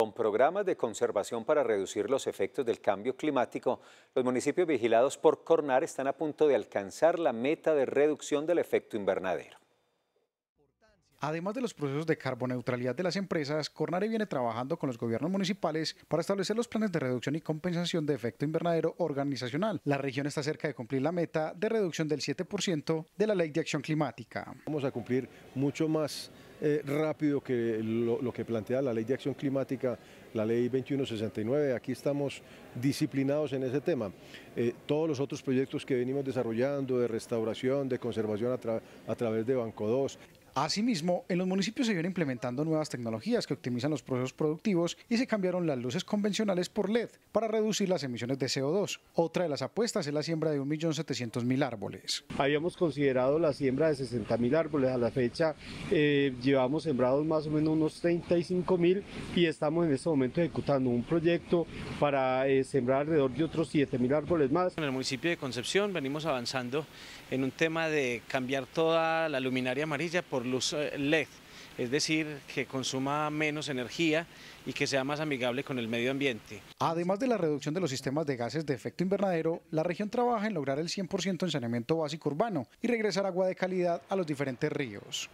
Con programas de conservación para reducir los efectos del cambio climático, los municipios vigilados por Cornar están a punto de alcanzar la meta de reducción del efecto invernadero. Además de los procesos de carboneutralidad de las empresas, Cornare viene trabajando con los gobiernos municipales para establecer los planes de reducción y compensación de efecto invernadero organizacional. La región está cerca de cumplir la meta de reducción del 7% de la Ley de Acción Climática. Vamos a cumplir mucho más eh, rápido que lo, que plantea la Ley de Acción Climática, la Ley 2169. Aquí estamos disciplinados en ese tema. Eh, todos los otros proyectos que venimos desarrollando de restauración, de conservación a, a través de Banco 2. Asimismo, en los municipios se vienen implementando nuevas tecnologías que optimizan los procesos productivos y se cambiaron las luces convencionales por LED para reducir las emisiones de CO2. Otra de las apuestas es la siembra de 1.700.000 árboles. Habíamos considerado la siembra de 60.000 árboles. A la fecha eh, llevamos sembrados más o menos unos 35.000 y estamos en este momento ejecutando un proyecto para eh, sembrar alrededor de otros 7.000 árboles más. En el municipio de Concepción venimos avanzando en un tema de cambiar toda la luminaria amarilla por luz eh, LED, es decir, que consuma menos energía y que sea más amigable con el medio ambiente. Además de la reducción de los sistemas de gases de efecto invernadero, la región trabaja en lograr el 100% en saneamiento básico urbano y regresar agua de calidad a los diferentes ríos.